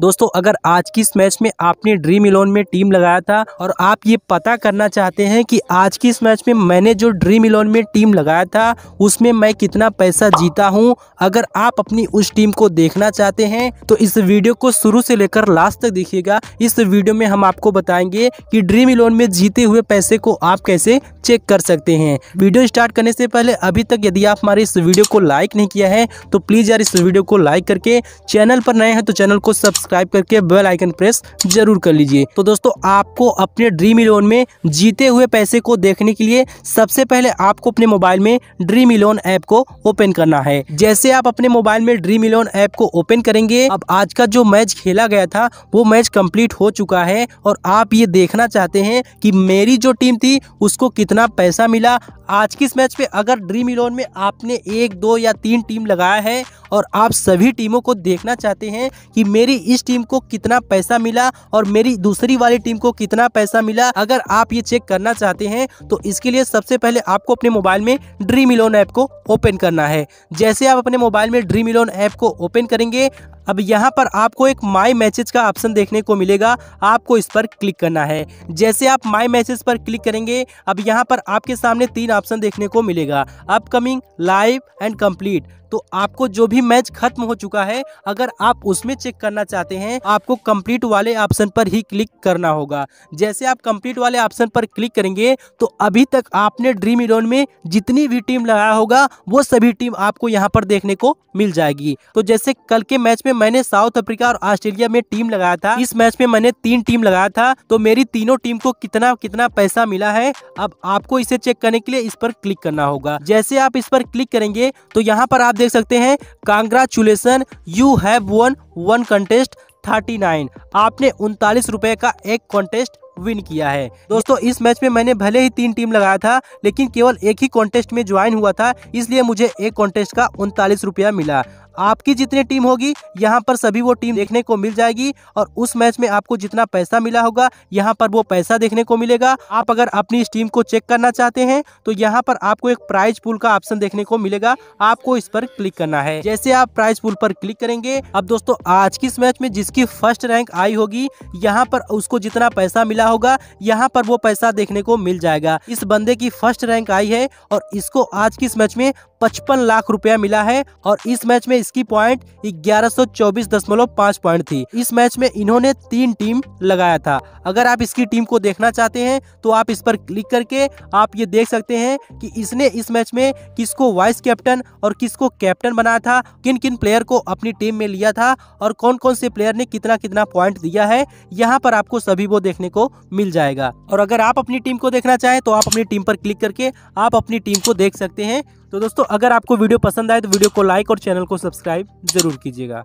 दोस्तों अगर आज की इस मैच में आपने ड्रीम इलेवन में टीम लगाया था और आप ये पता करना चाहते हैं कि आज की इस मैच में मैंने जो ड्रीम इलेवन में टीम लगाया था उसमें मैं कितना पैसा जीता हूँ अगर आप अपनी उस टीम को देखना चाहते हैं तो इस वीडियो को शुरू से लेकर लास्ट तक देखिएगा इस वीडियो में हम आपको बताएंगे की ड्रीम इलेवन में जीते हुए पैसे को आप कैसे चेक कर सकते हैं वीडियो स्टार्ट करने से पहले अभी तक यदि आप हमारे इस वीडियो को लाइक नहीं किया है तो प्लीज़ यार इस वीडियो को लाइक करके चैनल पर नए हैं तो चैनल को सब्सक्राइब सब्सक्राइब करके बेल आइकन प्रेस जरूर कर लीजिए तो दोस्तों आपको अपने ड्रीम इलेवन में जीते हुए पैसे को देखने के लिए सबसे पहले आपको अपने मोबाइल में ड्रीम इलेवन ऐप को ओपन करना है जैसे आप अपने मोबाइल में ड्रीम इलेवन ऐप को ओपन करेंगे अब आज का जो मैच खेला गया था वो मैच कम्प्लीट हो चुका है और आप ये देखना चाहते है की मेरी जो टीम थी उसको कितना पैसा मिला आज किस मैच पे अगर ड्रीम इलेवन में आपने एक दो या तीन टीम लगाया है और आप सभी टीमों को देखना चाहते हैं कि मेरी इस टीम को कितना पैसा मिला और मेरी दूसरी वाली टीम को कितना पैसा मिला अगर आप ये चेक करना चाहते हैं तो इसके लिए सबसे पहले आपको अपने मोबाइल में ड्रीम इलोन ऐप को ओपन करना है जैसे आप अपने मोबाइल में ड्रीम इलोन ऐप को ओपन करेंगे अब यहाँ पर आपको एक माई मैसेज का ऑप्शन देखने को मिलेगा आपको इस पर क्लिक करना है जैसे आप माई मैसेज पर क्लिक करेंगे अब यहाँ पर आपके सामने तीन ऑप्शन देखने को मिलेगा अपकमिंग लाइव एंड कंप्लीट तो आपको जो भी मैच खत्म हो चुका है अगर आप उसमें चेक करना चाहते हैं आपको कंप्लीट वाले ऑप्शन पर ही क्लिक करना होगा जैसे आप कंप्लीट वाले ऑप्शन पर क्लिक करेंगे तो अभी तक आपने ड्रीम इलेवन में जितनी भी टीम लगाया होगा वो सभी टीम आपको यहां पर देखने को मिल जाएगी तो जैसे कल के मैच में में मैंने साउथ अफ्रीका और ऑस्ट्रेलिया में टीम लगाया था इस मैच में मैंने तीन टीम लगाया था तो मेरी तीनों टीम को कितना कितना पैसा मिला है अब आपको इसे चेक करने के लिए इस पर क्लिक करना होगा जैसे आप इस पर क्लिक करेंगे तो यहाँ पर आप देख सकते हैं congratulations you have won one contest thirty nine आपने उनतालीस रुपए का एक कॉन्टेस्ट विन किया है दोस्तों इस मैच में मैंने भले ही तीन टीम लगाया था लेकिन केवल एक ही कॉन्टेस्ट में ज्वाइन हुआ था इसलिए मुझे एक कॉन्टेस्ट का उनतालीस रुपया मिला आपकी जितनी टीम होगी यहाँ पर सभी वो टीम देखने को मिल जाएगी और उस मैच में आपको जितना पैसा मिला होगा यहाँ पर वो पैसा देखने को मिलेगा आप अगर अपनी इस टीम को चेक करना चाहते हैं तो यहाँ पर आपको एक प्राइज पुल का ऑप्शन देखने को मिलेगा आपको इस पर क्लिक करना है जैसे आप प्राइज पुल पर क्लिक करेंगे अब दोस्तों आज की इस मैच में जिसकी फर्स्ट रैंक आई होगी यहाँ पर उसको जितना पैसा मिला होगा यहाँ पर वो पैसा देखने को मिल जाएगा इस बंदे की फर्स्ट रैंक आई है और इसको आज की इस मैच में पचपन लाख रुपया मिला है और इस मैच में इसकी पॉइंट ग्यारह पॉइंट थी इस मैच में इन्होंने तीन टीम लगाया था अगर आप इसकी टीम को देखना चाहते हैं तो आप इस पर क्लिक करके आप ये देख सकते हैं कि इसने इस मैच में किसको वाइस कैप्टन और किसको कैप्टन बनाया था किन किन प्लेयर को अपनी टीम में लिया था और कौन कौन से प्लेयर ने कितना कितना पॉइंट दिया है यहाँ पर आपको सभी वो देखने को मिल जाएगा और अगर आप अपनी टीम को देखना चाहें तो आप अपनी टीम पर क्लिक करके आप अपनी टीम को देख सकते हैं तो दोस्तों अगर आपको वीडियो पसंद आए तो वीडियो को लाइक और चैनल को सब्सक्राइब जरूर कीजिएगा